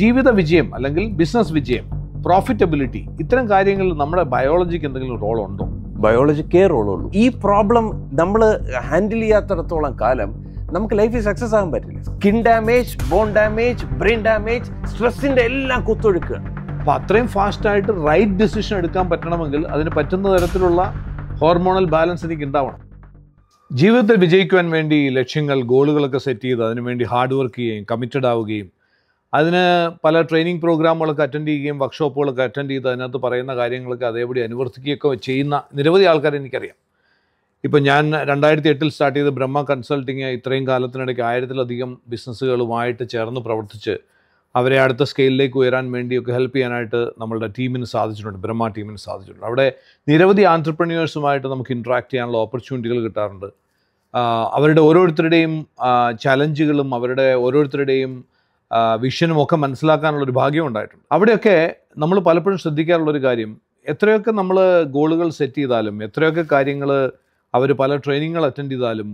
ജീവിത വിജയം അല്ലെങ്കിൽ ബിസിനസ് വിജയം പ്രോഫിറ്റബിലിറ്റി ഇത്തരം കാര്യങ്ങളിൽ നമ്മുടെ ബയോളജിക്ക് എന്തെങ്കിലും റോൾ ഉണ്ടോ ബയോളജിക്കേ റോളുള്ളൂ ഈ പ്രോബ്ലം നമ്മൾ ഹാൻഡിൽ ചെയ്യാത്തടത്തോളം കാലം നമുക്ക് ലൈഫിൽ സക്സസ് ആകാൻ പറ്റില്ല skin damage bone damage brain damage സ്ട്രെസ്സിന്റെ എല്ലാം കുത്തൊഴുക്കുക അപ്പൊ അത്രയും ഫാസ്റ്റ് ആയിട്ട് റൈറ്റ് ഡിസിഷൻ എടുക്കാൻ പറ്റണമെങ്കിൽ അതിന് പറ്റുന്ന തരത്തിലുള്ള ഹോർമോണൽ ബാലൻസ് എനിക്ക് ഉണ്ടാവണം ജീവിതത്തിൽ വിജയിക്കുവാൻ വേണ്ടി ലക്ഷ്യങ്ങൾ ഗോളുകളൊക്കെ സെറ്റ് ചെയ്ത് അതിനുവേണ്ടി ഹാർഡ് വർക്ക് ചെയ്യുകയും കമ്മിറ്റഡ് ആവുകയും അതിന് പല ട്രെയിനിങ് പ്രോഗ്രാമുകളൊക്കെ അറ്റൻഡ് ചെയ്യുകയും വർക്ക്ഷോപ്പുകളൊക്കെ അറ്റൻഡ് ചെയ്ത് അതിനകത്ത് പറയുന്ന കാര്യങ്ങളൊക്കെ അതേപടി അനുവർത്തിക്കുകയൊക്കെ ചെയ്യുന്ന നിരവധി ആൾക്കാരെ എനിക്കറിയാം ഇപ്പം ഞാൻ രണ്ടായിരത്തി എട്ടിൽ സ്റ്റാർട്ട് ചെയ്ത് ബ്രഹ്മ കൺസൾട്ടിങ് ഇത്രയും കാലത്തിനിടയ്ക്ക് ആയിരത്തിലധികം ബിസിനസ്സുകളുമായിട്ട് ചേർന്ന് പ്രവർത്തിച്ച് അവരെ അടുത്ത സ്കെയിലിലേക്ക് ഉയരാൻ വേണ്ടിയൊക്കെ ഹെൽപ്പ് ചെയ്യാനായിട്ട് നമ്മളുടെ ടീമിന് സാധിച്ചിട്ടുണ്ട് ബ്രഹ്മ ടീമിന് സാധിച്ചിട്ടുണ്ട് അവിടെ നിരവധി ആൻറ്റർപ്രന്യൂവേഴ്സുമായിട്ട് നമുക്ക് ഇൻട്രാക്ട് ചെയ്യാനുള്ള ഓപ്പർച്യൂണിറ്റികൾ കിട്ടാറുണ്ട് അവരുടെ ഓരോരുത്തരുടെയും ചലഞ്ചുകളും അവരുടെ ഓരോരുത്തരുടെയും വിഷനും ഒക്കെ മനസ്സിലാക്കാനുള്ള ഒരു ഭാഗ്യം ഉണ്ടായിട്ടുണ്ട് അവിടെയൊക്കെ നമ്മൾ പലപ്പോഴും ശ്രദ്ധിക്കാറുള്ളൊരു കാര്യം എത്രയൊക്കെ നമ്മൾ ഗോളുകൾ സെറ്റ് ചെയ്താലും എത്രയൊക്കെ കാര്യങ്ങൾ അവർ പല ട്രെയിനിങ്ങൾ അറ്റൻഡ് ചെയ്താലും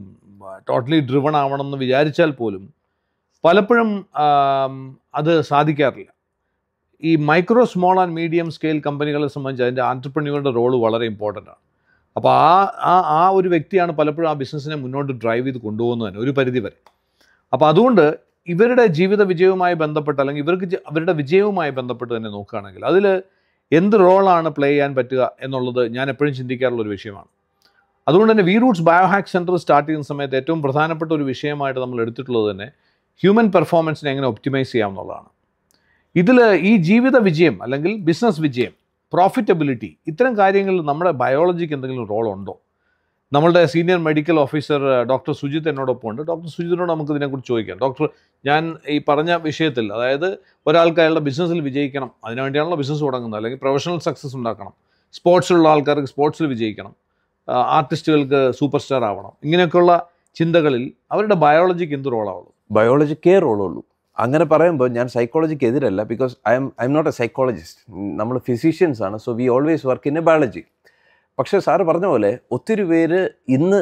ടോട്ടലി ഡ്രിവൺ ആവണം എന്ന് വിചാരിച്ചാൽ പോലും പലപ്പോഴും അത് സാധിക്കാറില്ല ഈ micro small and medium scale കമ്പനികളെ സംബന്ധിച്ച് അതിൻ്റെ ആൻറ്റർപ്രന്യൂറുടെ റോള് വളരെ ഇമ്പോർട്ടൻ്റ് ആണ് അപ്പോൾ ആ ആ ആ ഒരു വ്യക്തിയാണ് പലപ്പോഴും ആ ബിസിനസ്സിനെ മുന്നോട്ട് ഡ്രൈവ് ചെയ്ത് കൊണ്ടുപോകുന്നത് തന്നെ ഒരു പരിധി വരെ അപ്പോൾ അതുകൊണ്ട് ഇവരുടെ ജീവിത വിജയവുമായി ബന്ധപ്പെട്ട് അല്ലെങ്കിൽ ഇവർക്ക് അവരുടെ വിജയവുമായി ബന്ധപ്പെട്ട് തന്നെ നോക്കുകയാണെങ്കിൽ അതിൽ എന്ത് റോളാണ് പ്ലേ ചെയ്യാൻ പറ്റുക എന്നുള്ളത് ഞാൻ എപ്പോഴും ചിന്തിക്കാറുള്ള ഒരു വിഷയമാണ് അതുകൊണ്ട് തന്നെ V roots biohack centre start ചെയ്യുന്ന സമയത്ത് ഏറ്റവും പ്രധാനപ്പെട്ട ഒരു വിഷയമായിട്ട് നമ്മൾ എടുത്തിട്ടുള്ളത് തന്നെ ഹ്യൂമൻ പെർഫോമൻസിനെ എങ്ങനെ ഒപ്റ്റിമൈസ് ചെയ്യാം എന്നുള്ളതാണ് ഇതിൽ ഈ ജീവിത വിജയം അല്ലെങ്കിൽ ബിസിനസ് വിജയം പ്രോഫിറ്റബിലിറ്റി ഇത്തരം കാര്യങ്ങളിൽ നമ്മുടെ ബയോളജിക്ക് എന്തെങ്കിലും റോൾ ഉണ്ടോ നമ്മളുടെ senior medical officer doctor Sujith എന്നോടൊപ്പം ഉണ്ട് ഡോക്ടർ സുജിത്തിനോട് നമുക്ക് ഇതിനെക്കുറിച്ച് ചോദിക്കാം ഡോക്ടർ ഞാൻ ഈ പറഞ്ഞ വിഷയത്തിൽ അതായത് ഒരാൾക്ക് അയാളുടെ ബിസിനസ്സിൽ വിജയിക്കണം അതിനുവേണ്ടിയാണല്ലോ ബിസിനസ് തുടങ്ങുന്നത് അല്ലെങ്കിൽ പ്രൊഫഷണൽ സക്സസ് ഉണ്ടാക്കണം സ്പോർട്സിലുള്ള ആൾക്കാർക്ക് സ്പോർട്സിൽ വിജയിക്കണം ആർട്ടിസ്റ്റുകൾക്ക് സൂപ്പർ സ്റ്റാർ ആവണം ഇങ്ങനെയൊക്കെയുള്ള ചിന്തകളിൽ അവരുടെ ബയോളജിക്ക് എന്ത് റോളാവുള്ളൂ ബയോളജിക്കേ റോളുള്ളൂ അങ്ങനെ പറയുമ്പോൾ ഞാൻ സൈക്കോളജിക്ക് എതിരല്ല because I'm I'm not a psychologist നമ്മൾ ഫിസിഷ്യൻസ് ആണ് so we always work in a biology പക്ഷേ സാറ് പറഞ്ഞ പോലെ ഒത്തിരി പേര് ഇന്ന്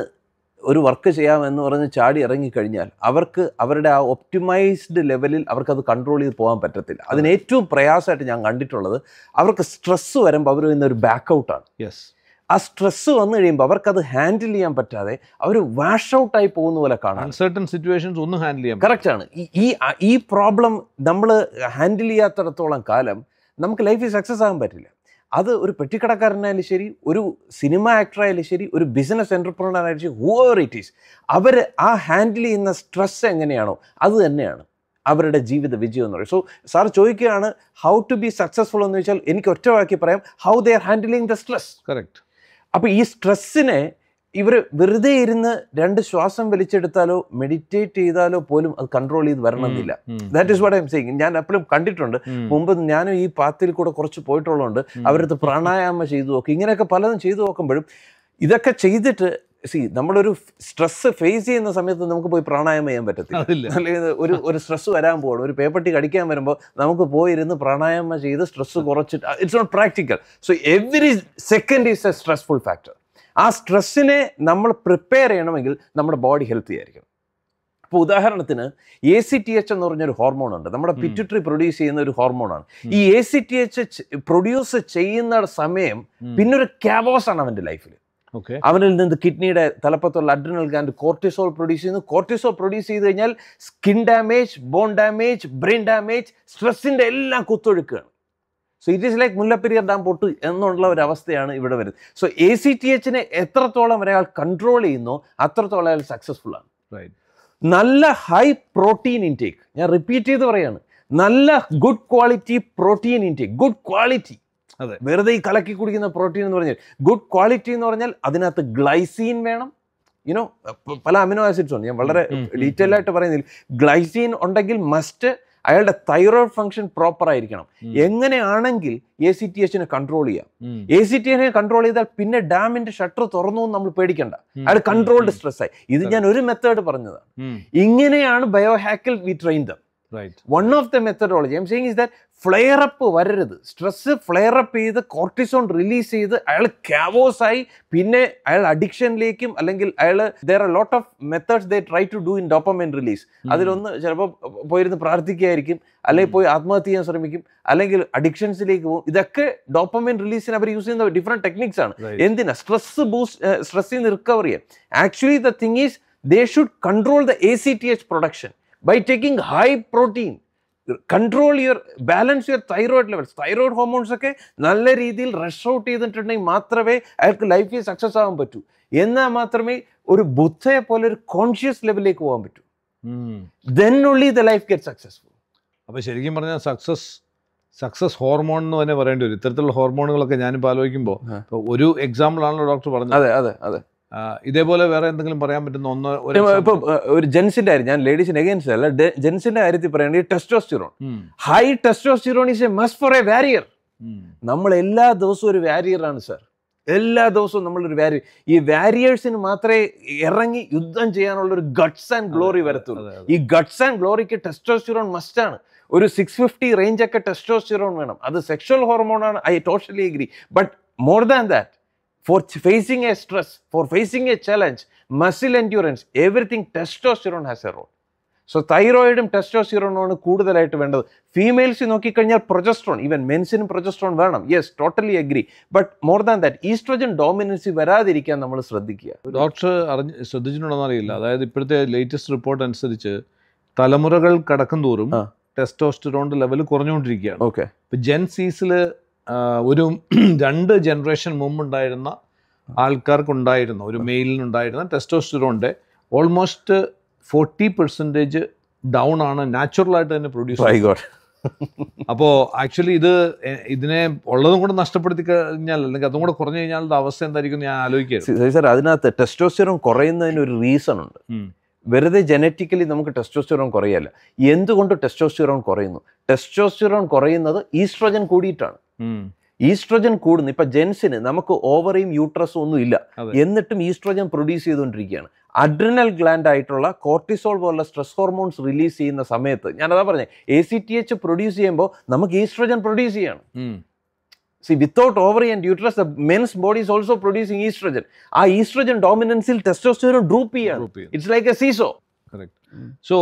ഒരു വർക്ക് ചെയ്യാമെന്ന് പറഞ്ഞ് ചാടി ഇറങ്ങിക്കഴിഞ്ഞാൽ അവർക്ക് അവരുടെ ആ ഒപ്റ്റിമൈസ്ഡ് ലെവലിൽ അവർക്കത് കൺട്രോൾ ചെയ്ത് പോകാൻ പറ്റത്തില്ല അതിന് ഏറ്റവും പ്രയാസമായിട്ട് ഞാൻ കണ്ടിട്ടുള്ളത് അവർക്ക് സ്ട്രെസ്സ് വരുമ്പോൾ അവർ ഇന്നൊരു ബാക്ക് ഔട്ടാണ് യെസ് ആ സ്ട്രെസ്സ് വന്നു കഴിയുമ്പോൾ അവർക്കത് ഹാൻഡിൽ ചെയ്യാൻ പറ്റാതെ അവർ വാഷ് ഔട്ടായി പോകുന്ന പോലെ കാണാം അൺസർട്ടൺ സിറ്റുവേഷൻസ് ഒന്നും ഹാൻഡിൽ ചെയ്യാം കറക്റ്റ് ആണ് ഈ ഈ പ്രോബ്ലം നമ്മൾ ഹാൻഡിൽ ചെയ്യാത്തടത്തോളം കാലം നമുക്ക് ലൈഫിൽ സക്സസ് ആകാൻ പറ്റില്ല അത് ഒരു പെട്ടിക്കടക്കാരനായാലും ശരി ഒരു സിനിമ ആക്ടറായാലും ശരി ഒരു ബിസിനസ് എൻ്റർപ്രണറായാലും ശരി ഹൂവർ ഇറ്റ് ഈസ് അവർ ആ ഹാൻഡിൽ ചെയ്യുന്ന സ്ട്രെസ് എങ്ങനെയാണോ അത് തന്നെയാണ് അവരുടെ ജീവിത വിജയം എന്ന് പറയും സോ സാർ ചോദിക്കുകയാണ് ഹൗ ടു ബി സക്സസ്ഫുൾ എന്ന് വെച്ചാൽ എനിക്ക് ഒറ്റ വാക്കി പറയാം how they are the stress correct അപ്പോൾ ഈ സ്ട്രെസ്സിനെ ഇവർ വെറുതെ ഇരുന്ന് രണ്ട് ശ്വാസം വലിച്ചെടുത്താലോ മെഡിറ്റേറ്റ് ചെയ്താലോ പോലും അത് കൺട്രോൾ ചെയ്ത് വരണമെന്നില്ല that is what I'm saying ഞാൻ എപ്പോഴും കണ്ടിട്ടുണ്ട് മുമ്പ് ഞാനും ഈ പാത്തിൽ കൂടെ കുറച്ച് പോയിട്ടുള്ളതുകൊണ്ട് അവരടുത്ത് പ്രാണായാമ ചെയ്തു നോക്കും ഇങ്ങനെയൊക്കെ പലതും ചെയ്തു നോക്കുമ്പോഴും ഇതൊക്കെ ചെയ്തിട്ട് സി നമ്മളൊരു സ്ട്രെസ് ഫേസ് ചെയ്യുന്ന സമയത്ത് നമുക്ക് പോയി പ്രാണായാമം ചെയ്യാൻ പറ്റത്തില്ല അല്ലെങ്കിൽ ഒരു ഒരു സ്ട്രെസ് വരാൻ പോകണം ഒരു പേപ്പർട്ടി കടിക്കാൻ വരുമ്പോൾ നമുക്ക് പോയിരുന്ന് പ്രാണായാമം ചെയ്ത് സ്ട്രെസ് കുറച്ചിട്ട് it's not practical so every second is a stressful factor ആ സ്ട്രെസ്സിനെ നമ്മൾ പ്രിപ്പയർ ചെയ്യണമെങ്കിൽ നമ്മുടെ ബോഡി ഹെൽത്തി ആയിരിക്കണം അപ്പോൾ ഉദാഹരണത്തിന് എ സി ടി എച്ച് എന്ന് പറഞ്ഞൊരു ഹോർമോൺ ഉണ്ട് നമ്മുടെ പിറ്റുട്രി പ്രൊഡ്യൂസ് ചെയ്യുന്ന ഒരു ഹോർമോണാണ് ഈ A C T H produce ചെയ്യുന്ന സമയം പിന്നൊരു ക്യാബോസ് ആണ് അവൻ്റെ ലൈഫിൽ അവനിൽ നിന്ന് കിഡ്നിയുടെ തലപ്പത്തുള്ള അഡ്രിനൽ ഗ്ലാൻഡ് കോർട്ടിസോൾ പ്രൊഡ്യൂസ് ചെയ്യുന്നു കോർട്ടിസോൾ പ്രൊഡ്യൂസ് ചെയ്ത് കഴിഞ്ഞാൽ skin damage bone damage brain damage സ്ട്രെസ്സിന്റെ എല്ലാം കുത്തൊഴുക്കുകയാണ് so it is like Mullaperiyar dam പൊട്ട് എന്നുള്ള ഒരു അവസ്ഥയാണ് ഇവിടെ വരുന്നത് സോ എ സി ടി എച്ചിനെ എത്രത്തോളം ഒരാൾ കൺട്രോൾ ചെയ്യുന്നോ അത്രത്തോളം അയാൾ സക്സസ്ഫുൾ ആണ് നല്ല ഹൈ പ്രോട്ടീൻ ഇൻടേക്ക് ഞാൻ റിപ്പീറ്റ് ചെയ്ത് പറയാണ് നല്ല good quality protein intake good quality അതെ വെറുതെ ഈ കലക്കി കുടിക്കുന്ന പ്രോട്ടീൻ എന്ന് പറഞ്ഞാൽ ഗുഡ് ക്വാളിറ്റി എന്ന് പറഞ്ഞാൽ അതിനകത്ത് ഗ്ലൈസീൻ വേണം യുനോ പല അമിനോ ആസിഡ്സ് ഉണ്ട് ഞാൻ വളരെ ഡീറ്റെയിൽ ആയിട്ട് പറയുന്നില്ല ഗ്ലൈസീൻ ഉണ്ടെങ്കിൽ മസ്റ്റ് അയാളുടെ തൈറോയിഡ് ഫംഗ്ഷൻ പ്രോപ്പർ ആയിരിക്കണം എങ്ങനെയാണെങ്കിൽ എ സി ടി എച്ചിനെ കൺട്രോൾ ചെയ്യാം എ സി ടി എച്ചിനെ കൺട്രോൾ ചെയ്താൽ പിന്നെ ഡാമിന്റെ ഷട്ടർ തുറന്നു നമ്മൾ പേടിക്കണ്ട അയാൾ കൺട്രോൾഡ് സ്ട്രെസ് ആയി ഇത് ഞാൻ ഒരു മെത്തേഡ് പറഞ്ഞതാണ് ഇങ്ങനെയാണ് ബയോഹാക്കിൽ we train them one of the methodology I'm saying is that flare up വരരുത് സ്ട്രെസ് ഫ്ലെയർ അപ്പ് ചെയ്ത് കോർട്ടിസോൺ റിലീസ് ചെയ്ത് അയാൾ ക്യാവോസ് ആയി പിന്നെ അയാൾ അഡിക്ഷനിലേക്കും അല്ലെങ്കിൽ അയാൾ there are lot of methods the try to do in dopamine release അതിലൊന്ന് ചിലപ്പോൾ പോയിരുന്ന് പ്രാർത്ഥിക്കുകയായിരിക്കും അല്ലെങ്കിൽ പോയി ആത്മഹത്യ ചെയ്യാൻ ശ്രമിക്കും അല്ലെങ്കിൽ അഡിക്ഷൻസിലേക്ക് പോകും ഇതൊക്കെ ഡോപ്പമെന്റ് റിലീസിന് അവർ യൂസ് ചെയ്യുന്ന ഡിഫറെൻറ്റ് ടെക്നിക്സ് ആണ് എന്തിനാ സ്ട്രെസ് ബൂസ്റ്റ് സ്ട്രെസ്സിൽ നിന്ന് റിക്കവർ ചെയ്യാൻ actually the thing is they should control the A C T H production by taking high protein control your balance your thyroid levels thyroid hormones ഒക്കെ നല്ല രീതിയിൽ rush out ചെയ്തിട്ടുണ്ടെങ്കിൽ മാത്രമേ അയാൾക്ക് ലൈഫിൽ സക്സസ് ആകാൻ പറ്റൂ എന്നാൽ മാത്രമേ ഒരു ബുദ്ധയെ പോലെ ഒരു കോൺഷ്യസ് ലെവലിലേക്ക് പോകാൻ പറ്റൂ ദെൻ ഉള്ളി ദ ലൈഫ് ഗെറ്റ് സക്സസ്ഫുൾ അപ്പോൾ ശരിക്കും പറഞ്ഞാൽ സക്സസ് സക്സസ് ഹോർമോൺ എന്ന് തന്നെ പറയേണ്ടി വരും ഇത്തരത്തിലുള്ള ഹോർമോണുകളൊക്കെ ഞാനിപ്പോൾ ആലോചിക്കുമ്പോൾ ഒരു എക്സാമ്പിൾ ആണല്ലോ ഡോക്ടർ പറഞ്ഞത് അതെ അതെ അതെ ഇതേപോലെ വേറെ എന്തെങ്കിലും പറയാൻ പറ്റുന്ന ഒന്ന് ഇപ്പൊ ഒരു ജെൻസിന്റെ കാര്യം ഞാൻ ലേഡീസിന് എഗൈൻസ്റ്റ് അല്ല ജെൻസിന്റെ കാര്യത്തിൽ പറയുകയാണെങ്കിൽ testosterone high testosterone is a must for a warrior നമ്മൾ എല്ലാ ദിവസവും ഒരു വാരിയർ ആണ് സാർ എല്ലാ ദിവസവും നമ്മളൊരു വാരിയർ ഈ വാരിയേഴ്സിന് മാത്രമേ ഇറങ്ങി യുദ്ധം ചെയ്യാനുള്ള ഒരു ഗഡ്സ് ആൻഡ് ഗ്ലോറി വരത്തുള്ളൂ ഈ ഗഡ്സ് ആൻഡ് ഗ്ലോറിക്ക് ടെസ്റ്റോസ്റ്റിറോൺ മസ്റ്റ് ആണ് ഒരു സിക്സ് ഫിഫ്റ്റി റേഞ്ച് ഒക്കെ ടെസ്റ്റോസ്റ്റിറോൺ വേണം അത് സെക്ഷൽ ഹോർമോണാണ് I totally agree but more than that for facing a stress for facing a challenge muscle endurance everything testosterone has a role so തൈറോയിഡും ആണ് കൂടുതലായിട്ട് വേണ്ടത് ഫീമെയിൽസ് നോക്കിക്കഴിഞ്ഞാൽ പ്രൊജസ്ട്രോൺ ഈവൻ മെൻസിനും പ്രൊജസ്ട്രോൺ വേണം yes totally agree but more than that estrogen dominance വരാതിരിക്കാൻ നമ്മൾ ശ്രദ്ധിക്കുക ഡോക്ടർ അറിഞ്ഞ് ശ്രദ്ധിച്ചിട്ടുണ്ടോ അറിയില്ല അതായത് ഇപ്പോഴത്തെ ലേറ്റസ്റ്റ് റിപ്പോർട്ട് അനുസരിച്ച് തലമുറകൾ കടക്കും തോറും ടെസ്റ്റോസ്റ്ററോണിന്റെ ലെവൽ കുറഞ്ഞുകൊണ്ടിരിക്കുകയാണ് ഓക്കെ ജെൻസീസിൽ ഒരു രണ്ട് ജനറേഷൻ മുമ്പുണ്ടായിരുന്ന ആൾക്കാർക്കുണ്ടായിരുന്ന ഒരു മെയിലിനുണ്ടായിരുന്ന ടെസ്റ്റോസ്റ്റിറോണിൻ്റെ ഓൾമോസ്റ്റ് ഫോർട്ടി പെർസെൻറ്റേജ് ഡൗൺ ആണ് നാച്ചുറലായിട്ട് തന്നെ പ്രൊഡ്യൂസ് ആയിക്കോട്ടെ അപ്പോൾ ആക്ച്വലി ഇത് ഇതിനെ ഉള്ളതും കൂടെ നഷ്ടപ്പെടുത്തി കഴിഞ്ഞാൽ അല്ലെങ്കിൽ അതും കൂടെ കുറഞ്ഞു കഴിഞ്ഞാൽ അവസ്ഥ എന്തായിരിക്കും ഞാൻ ആലോചിക്കുക സാർ അതിനകത്ത് ടെസ്റ്റോസ്റ്റെറോൺ കുറയുന്നതിന് ഒരു റീസൺ ഉണ്ട് വെറുതെ ജനറ്റിക്കലി നമുക്ക് ടെസ്റ്റോസ്റ്റെറോൺ കുറയല്ല എന്തുകൊണ്ട് ടെസ്റ്റോസ്റ്റെറോൺ കുറയുന്നു ടെസ്റ്റോസ്റ്റെറോൺ കുറയുന്നത് ഈസ്ട്രോജൻ കൂടിയിട്ടാണ് ഈസ്ട്രജൻ കൂടുന്നു ഇപ്പൊ ജെൻസിന് നമുക്ക് ഓവറിയും യൂട്രസും ഒന്നും ഇല്ല എന്നിട്ടും ഈസ്ട്രജൻ പ്രൊഡ്യൂസ് ചെയ്തുകൊണ്ടിരിക്കുകയാണ് അഡ്രിനൽ ഗ്ലാൻഡ് ആയിട്ടുള്ള കോർട്ടിസോൾ പോലുള്ള സ്ട്രെസ് ഹോർമോൺസ് റിലീസ് ചെയ്യുന്ന സമയത്ത് അതാ പറഞ്ഞത് A C T H produce ചെയ്യുമ്പോൾ നമുക്ക് ഈസ്ട്രജൻ പ്രൊഡ്യൂസ് ചെയ്യാണ് see without ovary and uterus the men's body is also producing estrogen ആ ഈസ്ട്രജൻ ഡോമിനൻസിൽ ടെസ്റ്റോസ്റ്റോറും ഡ്രൂപ്പ് ചെയ്യാണ് it's like a seesaw correct so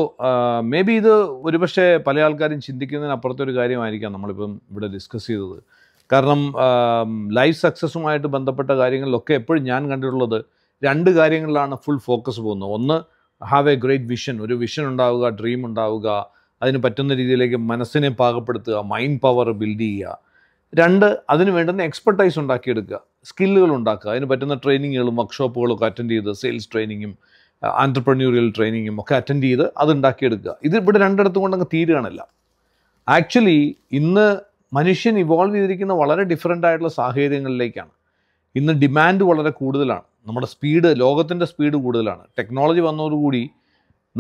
may be ഇത് ഒരുപക്ഷെ പല ആൾക്കാരും ചിന്തിക്കുന്നതിനപ്പുറത്തൊരു കാര്യമായിരിക്കാം നമ്മളിപ്പം ഇവിടെ ഡിസ്കസ് ചെയ്തത് കാരണം ലൈഫ് സക്സസ്സുമായിട്ട് ബന്ധപ്പെട്ട കാര്യങ്ങളിലൊക്കെ എപ്പോഴും ഞാൻ കണ്ടിട്ടുള്ളത് രണ്ട് കാര്യങ്ങളിലാണ് ഫുൾ ഫോക്കസ് പോകുന്നത് ഒന്ന് ഹാവ് എ ഗ്രേറ്റ് വിഷൻ ഒരു വിഷൻ ഉണ്ടാവുക ഡ്രീം ഉണ്ടാവുക അതിന് പറ്റുന്ന രീതിയിലേക്ക് മനസ്സിനെ പാകപ്പെടുത്തുക മൈൻഡ് പവർ ബിൽഡ് ചെയ്യുക രണ്ട് അതിന് വേണ്ടുന്ന എക്സ്പെർട്ടൈസ് ഉണ്ടാക്കിയെടുക്കുക സ്കില്ലുകൾ ഉണ്ടാക്കുക അതിന് പറ്റുന്ന ട്രെയിനിങ്ങുകളും വർക്ക്ഷോപ്പുകളൊക്കെ അറ്റൻഡ് ചെയ്ത് സെയിൽസ് ട്രെയിനിങ്ങും ആൻറ്റർപ്രന്യൂറിയൽ ട്രെയിനിങ്ങും ഒക്കെ അറ്റൻഡ് ചെയ്ത് അതുണ്ടാക്കിയെടുക്കുക ഇത് ഇവിടെ രണ്ടിടത്തും കൊണ്ടങ്ങ് തീരുകയാണല്ല ആക്ച്വലി ഇന്ന് മനുഷ്യൻ ഇവോൾവ് ചെയ്തിരിക്കുന്ന വളരെ ഡിഫറെൻ്റ് ആയിട്ടുള്ള സാഹചര്യങ്ങളിലേക്കാണ് ഇന്ന് ഡിമാൻഡ് വളരെ കൂടുതലാണ് നമ്മുടെ സ്പീഡ് ലോകത്തിൻ്റെ സ്പീഡ് കൂടുതലാണ് ടെക്നോളജി വന്നതോടുകൂടി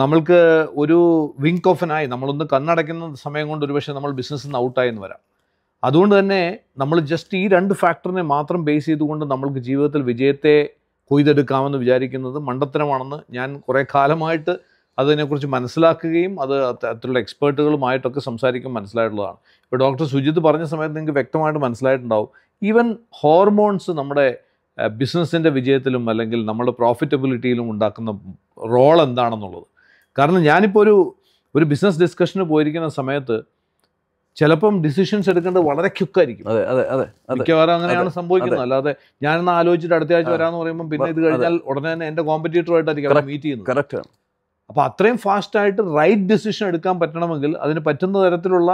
നമ്മൾക്ക് ഒരു വിങ്ക് ഓഫ് ആയി നമ്മളൊന്ന് കണ്ണടയ്ക്കുന്ന സമയം കൊണ്ട് ഒരുപക്ഷെ നമ്മൾ ബിസിനസ്സിൽ നിന്ന് എന്ന് വരാം അതുകൊണ്ട് തന്നെ നമ്മൾ ജസ്റ്റ് ഈ രണ്ട് ഫാക്ടറിനെ മാത്രം ബേസ് ചെയ്തുകൊണ്ട് നമ്മൾക്ക് ജീവിതത്തിൽ വിജയത്തെ കൊയ്തെടുക്കാമെന്ന് വിചാരിക്കുന്നത് മണ്ടത്തരമാണെന്ന് ഞാൻ കുറേ കാലമായിട്ട് അതിനെക്കുറിച്ച് മനസ്സിലാക്കുകയും അത് അത്തരത്തിലുള്ള എക്സ്പേർട്ടുകളുമായിട്ടൊക്കെ സംസാരിക്കും മനസ്സിലായിട്ടുള്ളതാണ് ഇപ്പോൾ ഡോക്ടർ സുജിത്ത് പറഞ്ഞ സമയത്ത് നിങ്ങൾക്ക് വ്യക്തമായിട്ട് മനസ്സിലായിട്ടുണ്ടാവും ഈവൻ ഹോർമോൺസ് നമ്മുടെ ബിസിനസ്സിൻ്റെ വിജയത്തിലും അല്ലെങ്കിൽ നമ്മുടെ പ്രോഫിറ്റബിലിറ്റിയിലും ഉണ്ടാക്കുന്ന റോൾ എന്താണെന്നുള്ളത് കാരണം ഞാനിപ്പോൾ ഒരു ഒരു ബിസിനസ് ഡിസ്കഷന് പോയിരിക്കുന്ന സമയത്ത് ചിലപ്പം ഡിസിഷൻസ് എടുക്കേണ്ടത് വളരെ ക്യുക്കായിരിക്കും അതെ അതെ അതെ മിക്കവാറും അങ്ങനെയാണ് സംഭവിക്കുന്നത് അല്ലാതെ ഞാനെന്ന് ആലോചിച്ചിട്ട് അടുത്ത ആഴ്ച വരാമെന്ന് പറയുമ്പോൾ പിന്നെ ഇത് കഴിഞ്ഞാൽ ഉടനെ തന്നെ എൻ്റെ കോമ്പറ്റീറ്ററുമായിട്ടായിരിക്കും മീറ്റ് ചെയ്യുന്നത് കറക്റ്റ് ആണ് അപ്പോൾ അത്രയും ഫാസ്റ്റായിട്ട് റൈറ്റ് ഡിസിഷൻ എടുക്കാൻ പറ്റണമെങ്കിൽ അതിന് പറ്റുന്ന തരത്തിലുള്ള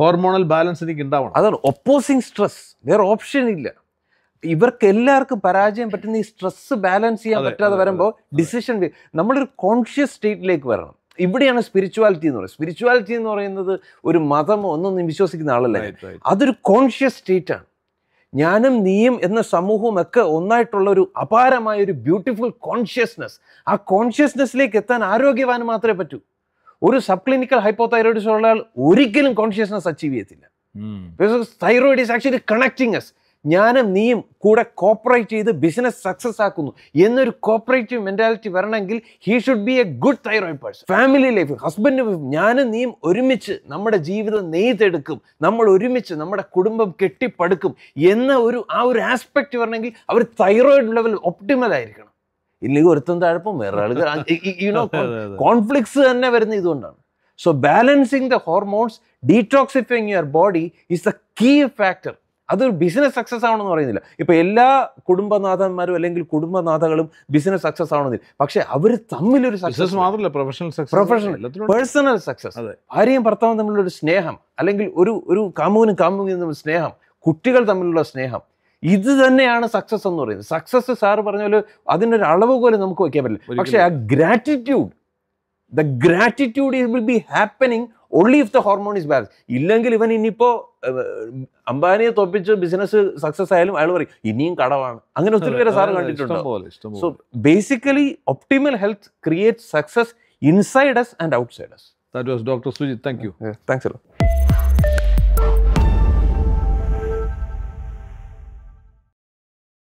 ഹോർമോണൽ ബാലൻസ് എനിക്ക് ഉണ്ടാവണം അതാണ് ഒപ്പോസിങ് സ്ട്രെസ് വേറെ ഓപ്ഷൻ ഇല്ല ഇവർക്ക് എല്ലാവർക്കും പരാജയം പറ്റുന്ന ഈ സ്ട്രെസ് ബാലൻസ് ചെയ്യാൻ പറ്റാതെ വരുമ്പോൾ ഡിസിഷൻ നമ്മളൊരു കോൺഷ്യസ് സ്റ്റേറ്റിലേക്ക് വരണം ഇവിടെയാണ് സ്പിരിച്വാലിറ്റി എന്ന് പറയുന്നത് സ്പിരിച്വാലിറ്റി എന്ന് പറയുന്നത് ഒരു മതമോ ഒന്നൊന്നും വിശ്വസിക്കുന്ന ആളല്ലേ അതൊരു കോൺഷ്യസ് സ്റ്റേറ്റാണ് ഞാനും നീയും എന്ന സമൂഹവും ഒക്കെ ഒന്നായിട്ടുള്ള ഒരു അപാരമായ ഒരു ബ്യൂട്ടിഫുൾ കോൺഷ്യസ്നെസ് ആ കോൺഷ്യസ്നെസ്സിലേക്ക് എത്താൻ ആരോഗ്യവാന് മാത്രമേ പറ്റൂ ഒരു സബ് ക്ലിനിക്കൽ ഹൈപ്പോതൈറോയിഡിസ് ഉള്ള ആൾ ഒരിക്കലും കോൺഷ്യസ്നെസ് അച്ചീവ് ചെയ്യത്തില്ല thyroid is actually connecting us ഞാനും നീയും കൂടെ കോപ്പറേറ്റ് ചെയ്ത് ബിസിനസ് സക്സസ് ആക്കുന്നു എന്നൊരു കോപ്പറേറ്റീവ് മെൻറ്റാലിറ്റി വരണമെങ്കിൽ he should be a good thyroid person family life husband wife ഞാനും നീയും ഒരുമിച്ച് നമ്മുടെ ജീവിതം നെയ്തെടുക്കും നമ്മൾ ഒരുമിച്ച് നമ്മുടെ കുടുംബം കെട്ടിപ്പടുക്കും എന്ന ഒരു ആ ഒരു ആസ്പെക്ട് വരണമെങ്കിൽ അവർ തൈറോയിഡ് ലെവൽ ഒപ്റ്റിമൽ ആയിരിക്കണം ഇല്ലെങ്കിൽ ഒരുത്തും താഴപ്പം വേറെ ആൾ യുനോ കോൺഫ്ലിക്ട്സ് തന്നെ വരുന്ന ഇതുകൊണ്ടാണ് so balancing the hormones detoxifying your body is a key factor അതൊരു ബിസിനസ് സക്സസ് ആവണമെന്ന് പറയുന്നില്ല ഇപ്പോൾ എല്ലാ കുടുംബനാഥന്മാരും അല്ലെങ്കിൽ കുടുംബനാഥകളും ബിസിനസ് സക്സസ് ആവണമെന്നില്ല പക്ഷെ അവർ തമ്മിലൊരു സക്സസ് മാത്രമല്ല professional success professional personal success ഭാര്യയും ഭർത്താവും തമ്മിലുള്ള സ്നേഹം അല്ലെങ്കിൽ ഒരു ഒരു കാമുവിനും കാമുവിനും തമ്മിൽ സ്നേഹം കുട്ടികൾ തമ്മിലുള്ള സ്നേഹം ഇത് തന്നെയാണ് സക്സസ് എന്ന് പറയുന്നത് സക്സസ് സാറ് പറഞ്ഞ പോലെ അതിനൊരു അളവ് പോലെ നമുക്ക് വയ്ക്കാൻ പറ്റില്ല പക്ഷേ ആ gratitude the gratitude will be happening only if the hormone is balance ഇല്ലെങ്കിൽ ഇവൻ ഇനിയിപ്പോൾ അംബാനിയെ തോപ്പിച്ച് ബിസിനസ് സക്സസ് ആയാലും അയാൾ പറയും ഇനിയും കടവാണ് അങ്ങനെ ഒത്തിരി പേരെ സാറ് കണ്ടിട്ടുണ്ട് so basically optimal health create success inside us and outside us doctor Sujith thank you thanks എല്ലാം